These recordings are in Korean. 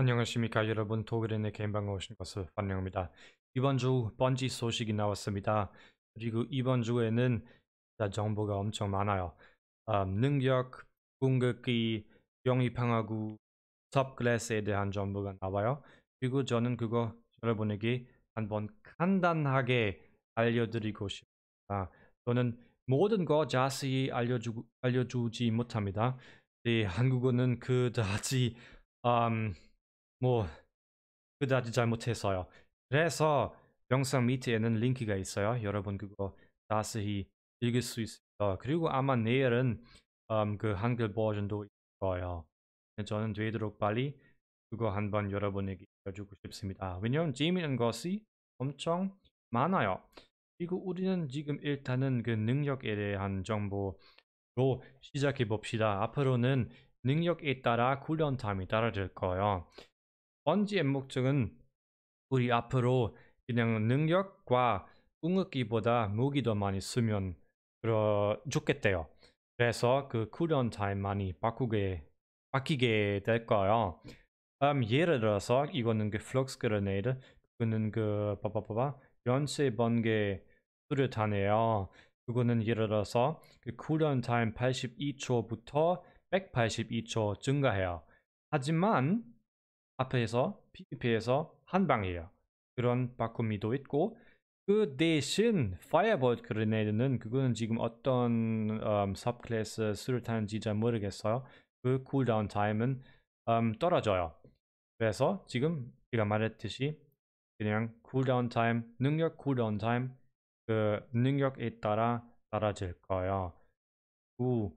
안녕하십니까 여러분 독일인의 개인방에 오신 것을 환영합니다. 이번 주 번지 소식이 나왔습니다. 그리고 이번 주에는 정보가 엄청 많아요. 음, 능력, 공격기, 영입항하고 섭글래스에 대한 정보가 나와요. 그리고 저는 그거 여러분에게 한번 간단하게 알려드리고 싶습니다. 저는 모든 거 자세히 알려주, 알려주지 못합니다. 네, 한국어는 그다지 음, 뭐 그다지 잘못했어요. 그래서 영상 밑에는 링크가 있어요. 여러분 그거 자세히 읽을 수 있어요. 그리고 아마 내일은 음, 그 한글 버전도 있어요 네, 저는 되도록 빨리 그거 한번 여러분에게 알려주고 싶습니다. 왜냐면 재미있는 것이 엄청 많아요. 그리고 우리는 지금 일단은 그 능력에 대한 정보로 시작해 봅시다. 앞으로는 능력에 따라 쿨런타임이 따라질 거예요. 번지의 목적은 우리 앞으로 그냥 능력과 궁극기보다 무기 도 많이 쓰면 그러 좋겠대요. 그래서 그 쿠던 타임 많이 바꾸게 바뀌게 될 거예요. 음, 예를 들어서 이거는 그 플럭스 그레네이드, 그거는 그 봐봐봐봐 연쇄 번개 수류탄이에요. 그거는 예를 들어서 그 쿠던 타임 82초부터 182초 증가해요. 하지만 앞에서 PVP에서 한방이에요. 그런 바꿈미도 있고 그 대신 파이어 e b 그 l t g 는 그거는 지금 어떤 um, 음, 클래스 수를 타는지 잘 모르겠어요. 그 쿨다운 타임은 u 떨어져요. 그래서 지금 제가 말했듯이 그냥 쿨다운 타임, 능력 쿨다운 타임 그 능력에 따라 떨어질 거예요. 우,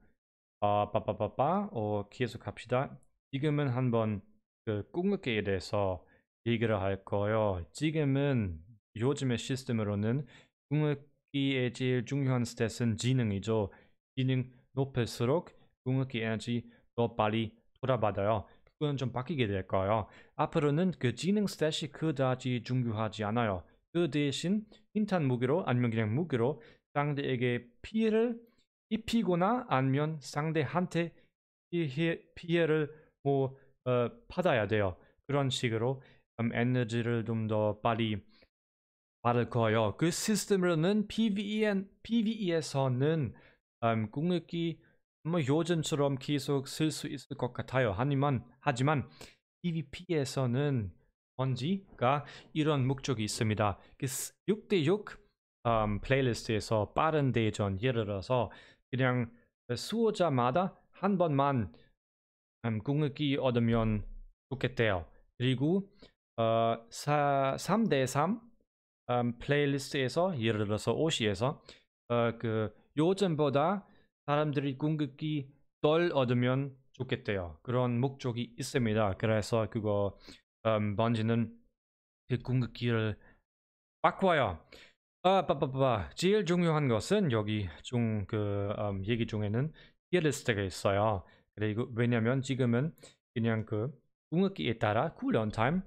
아, 빠빠빠빠, 어, 계속 합시다. 지금은 한번 그꿈극기에 대해서 얘기를 할 거예요. 지금은 요즘의 시스템으로는 꿈꾸기의 제일 중요한 스탯은 지능이죠. 지능 높을수록 꿈꾸기 에너지 더 빨리 돌아받아요. 그건 좀 바뀌게 될 거예요. 앞으로는 그 지능 스탯이 그다지 중요하지 않아요. 그 대신 힌탄 무기로 아니면 그냥 무기로 상대에게 피해를 입히거나 아니면 상대한테 피해, 피해를 뭐 어, 받아야 돼요. 그런 식으로 음, 에너지를 좀 더 빨리 받을 거예요. 그 시스템으로는 PVE, PVE에서는 음, 궁극기 뭐 요즘처럼 계속 쓸 수 있을 것 같아요. 하지만 하지만 PVP에서는 뭔지가 이런 목적이 있습니다. 그 6대6 음, 플레이리스트에서 빠른 대전 예를 들어서 그냥 수호자마다 한 번만 음, 궁극기 얻으면 좋겠대요. 그리고 어, 3대3 음, 플레이리스트에서 예를 들어서 오시에서 어, 그 요즘보다 사람들이 공극기덜 얻으면 좋겠대요. 그런 목적이 있습니다. 그래서 그거 음, 번지는 그 궁극기를 바꿔요. 아, 빠빠빠. 제일 중요한 것은 여기 중그 음, 얘기 중에는 히리스트가 있어요. 그리고 왜냐면 지금은 그냥 그 궁극기에 따라 쿨런 타임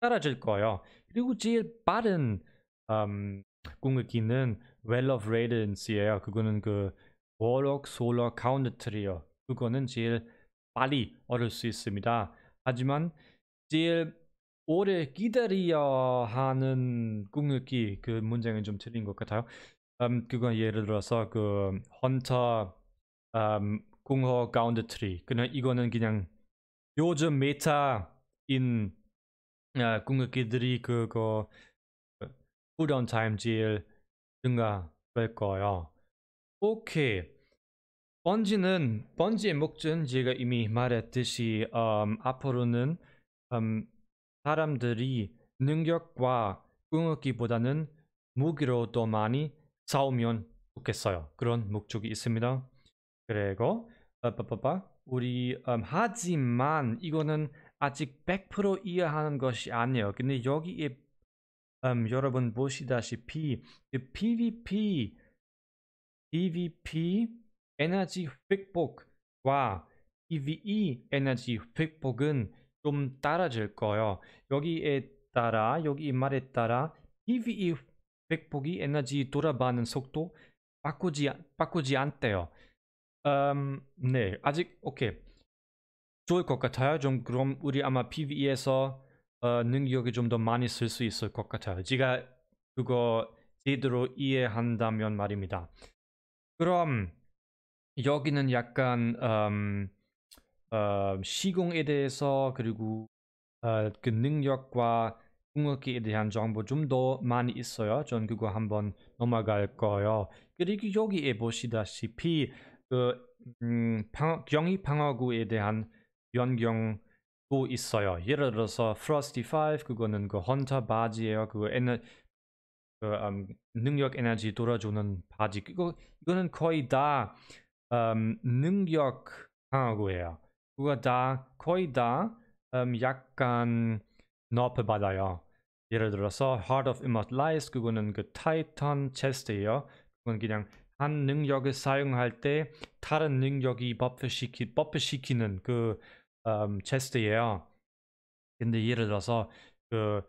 떨어질 거예요. 그리고 제일 빠른 음, 궁극기는 Well of Radiance예요. 그거는 그워록 솔러, 카운트 트리어 그거는 제일 빨리 얻을 수 있습니다. 하지만 제일 오래 기다려야 하는 궁극기 그 문장은 좀 틀린 것 같아요. 음, 그건 예를 들어서 그 헌터 음, 공허 가운데 트리 그냥 이거는 그냥 요즘 메타인 아, 궁극기들이 그거 어, 후렴 타임질 증가될 거예요 오케이 번지는 번지의 목적은 제가 이미 말했듯이 음, 앞으로는 음, 사람들이 능력과 궁극기보다는 무기로 더 많이 싸우면 좋겠어요 그런 목적이 있습니다 그리고 빠빠빠 어, 우리 음, 하지만 이거는 아직 100% 이해하는 것이 아니에요. 근데 여기에 음, 여러분 보시다시피 그 PVP, EVP 에너지 획복과 EVE 에너지 획복은 좀 달라질 거예요. 여기에 따라 여기 말에 따라 EVE 획복이 에너지 돌아가는 속도 바꾸지 바꾸지 않대요. 음, 네, 아직 오케이. 좋을 것 같아요. 좀 그럼 우리 아마 PVE에서 어, 능력이 좀 더 많이 쓸 수 있을 것 같아요. 제가 그거 제대로 이해한다면 말입니다. 그럼 여기는 약간 음, 어, 시공에 대해서 그리고 어, 그 능력과 궁극기에 대한 정보 좀 더 많이 있어요. 전 그거 한번 넘어갈 거예요. 그리고 여기에 보시다시피 그 음, 방어, 경이 방어구에 대한 변경도 있어요. 예를 들어서 Frosty 5 그거는 그 헌터 바지예요. 그거 에너, 그 음, 능력 에너지 돌아주는 바지. 이거 이거는 거의 다 음, 능력 방어구예요. 그거 다 거의 다 음, 약간 너프 받아요. 예를 들어서 Heart of Immortalized 그거는 그 타이탄 체스트예요. 그건 그냥 한 능력을 사용할 때 다른 능력이 버프시키, 버프시키는 그 음, 제스트예요. 근데 예를 들어서 그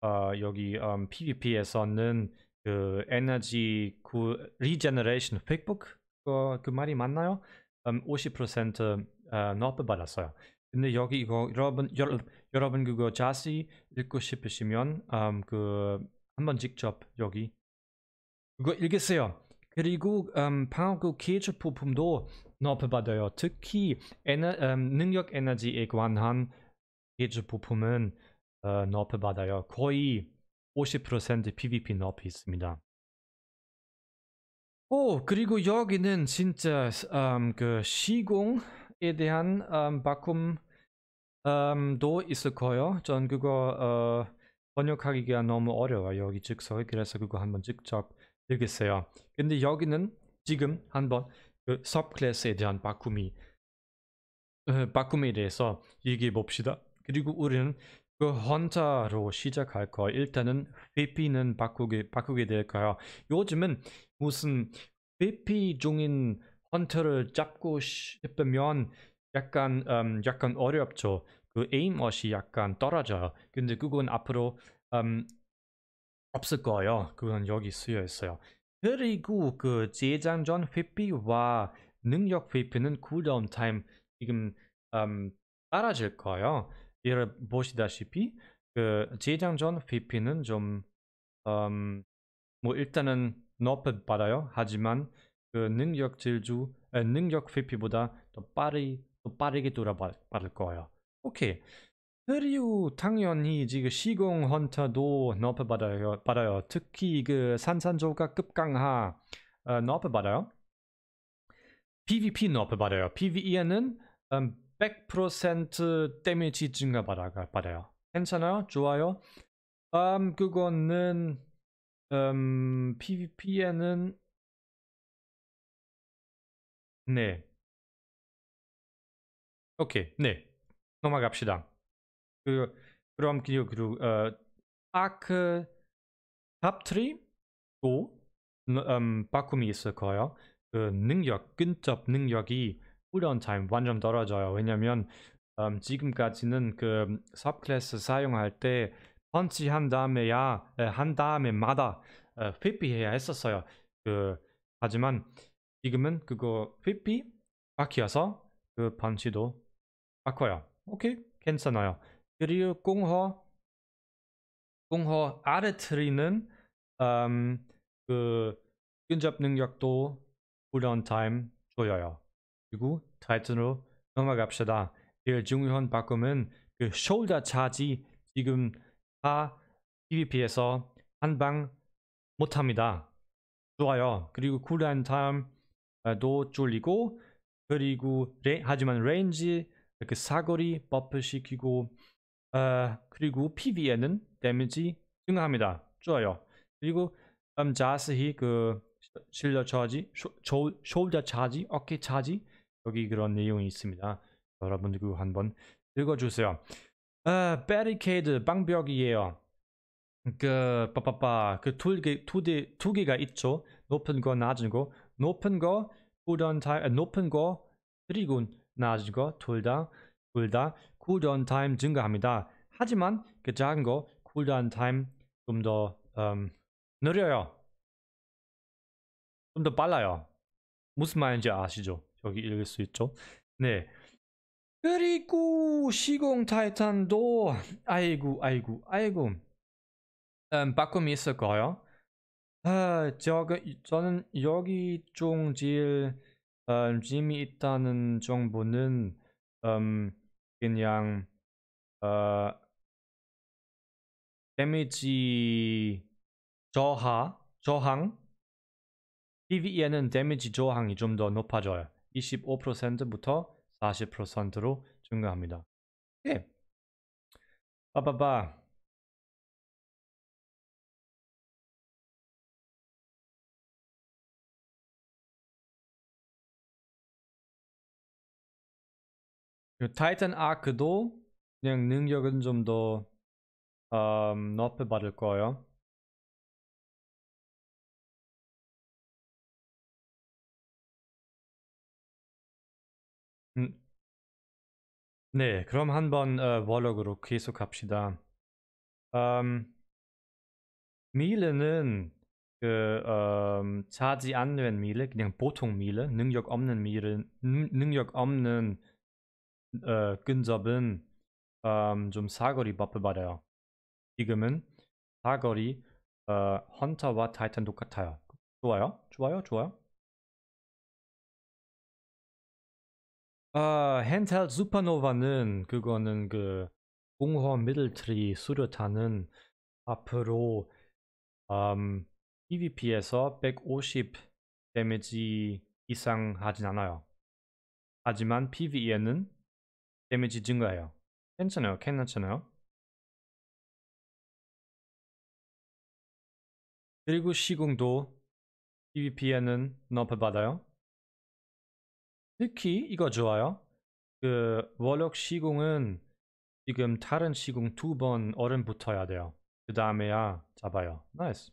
어, 여기 음, PVP에서는 그 에너지 그 리제너레이션 획복 그, 어, 그 말이 맞나요? 음, 50% 어, 너프 받았어요. 근데 여기 이거 여러분 여 여러분 그거 자세히 읽고 싶으시면 음, 그 한번 직접 여기 그거 읽으세요. 그리고 음, 방어구 개체 부품도 높여받아요. 특히 에너, 음, 능력 에너지에 관한 개체 부품은 어, 높여받아요. 거의 50% PVP 높이 있습니다. 오 그리고 여기는 진짜 음, 그 시공에 대한 음, 바꿈도 있을 거예요. 전 그거 어, 번역하기가 너무 어려워요. 여기 즉석 에 그래서 그거 한번 직접 읽겠어요 근데 여기는 지금 한번 그 s 클래스에 대한 바꿈이 어, 바꿈에 대해서 얘기해 봅시다. 그리고 우리는 그헌자로 시작할 거야. 일단은 회피는 바꾸게 바꾸게 될까요 요즘은 무슨 회피 중인 헌터를 잡고 싶으면 약간 음, 약간 어렵죠. 그 에임엇이 약간 떨어져요. 근데 그건 앞으로 음, 없을 거예요. 그건 여기 쓰여 있어요. 그리고 그 재장전 회피와 능력 회피는 쿨다운 타임 지금 음, 떨어질 거예요. 여러 보시다시피 그 재장전 회피는 좀 음, 뭐 일단은 높을 받아요. 하지만 그 능력 질주 능력 회피보다 더 빠르 더 빠르게 돌아받을 거예요. 오케이. 그리고 당연히 지금 시공 헌터도 너프 받아요 받아요. 특히 그 산산조각 급강하 어, 높아받아요. PVP 너프 받아요 PVE는 음, 100% 데미지 증가받아요. 괜찮아요? 좋아요? 음, 그거는 음, PVP에는 네 오케이 네 넘어갑시다 그, 그럼 그리고, 그리고 어, 아크 탑트리도 음, 음 바꿈이 있을 거예요. 그 능력, 근접 능력이 훈련 타임 완전 떨어져요. 왜냐면 음, 지금까지는 그 섭클래스 사용할 때 펀치 한 다음에야 한 다음에마다 어, 회피해야 했었어요. 그 하지만 지금은 그거 회피 바뀌어서 그 펀치도 바꿔요. 오케이 괜찮아요. 그리고 공허 공허 아래트리는 음, 그 근접 능력도 쿨 o o 타임 줘요 그리고 타이틀로 넘어갑시다. 제일 중요한 바꿈은 그 숄더 차지 지금 다 PVP에서 한방 못합니다. 좋아요. 그리고 쿨다운 타임도 줄이고 그리고 레, 하지만 레인지 이 그 사거리 버프 시키고 어, 그리고 PV에는 데미지 증가합니다. 좋아요. 그리고 다음 자세히 그 실러 차지, 숄더 차지, 어깨 차지 여기 그런 내용이 있습니다. 여러분들 그 한번 읽어주세요. 아, 어, 베리케이드 방벽이에요. 그 빠빠빠 그두개두 개가 있죠. 높은 거 낮은 거 높은 거 우던 타 높은 거 그리고 낮은 거둘다 둘다 c o o l d 증가합니다. 하지만 그 작은 거 c o o l d 좀더 음, 느려요. 좀 더 빨라요. 무슨 말인지 아시죠? 여기 읽을 수 있죠? 네. 그리고 시공 타이탄도 아이고 아이고 아이고 음, 바꿈이 있을 거예요. 아, 저, 저는 여기 좀질일 음, 재미있다는 정보는 음, 그냥 어, 데미지 저하 저항 PVE는 데미지 저항이 좀 더 높아져요. 25%부터 40%로 증가합니다. 예. 빠바바. 요 타이탄 아크도 그냥 능력은 좀더 음, 높여받을 거예요. 음, 네, 그럼 한번 어, 월럭으로 계속 갑시다. 음, 밀레는 그 음, 자지 않는 미래, 그냥 보통 미래, 능력 없는 미래, 능력 없는 어, 근접은 음, 좀 사거리 바빠봐요. 지금은 사거리 어, 헌터와 타이탄 똑같아요. 좋아요? 좋아요? 좋아요? 아, 헨텔 슈퍼노바는 그거는 그 공허 미들트리 수류탄은 앞으로 음, PVP에서 150 데미지 이상 하진 않아요. 하지만 PVE는 데미지 증가요. 해 괜찮아요, 괜찮아요. 그리고 시공도 PVP에는 높아받아요. 특히 이거 좋아요. 그 월력 시공은 지금 다른 시공 두번 얼음 붙어야 돼요. 그 다음에야 잡아요. 나이스.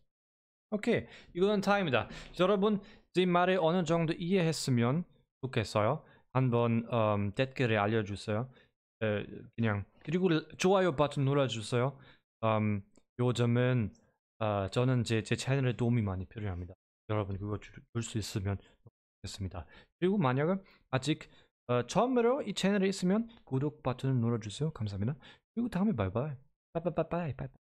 오케이. 이건 다입니다. 여러분 제 말을 어느 정도 이해했으면 좋겠어요. 한번 음, 댓글에 알려주세요. 에, 그냥 그리고 좋아요 버튼 눌러주세요. 음, 요즘은 어, 저는 제, 제 채널에 도움이 많이 필요합니다. 여러분 그거 줄수 있으면 좋겠습니다. 그리고 만약에 아직 어, 처음으로 이 채널에 있으면 구독 버튼을 눌러주세요. 감사합니다. 그리고 다음에 바이바이. 빠이빠이빠이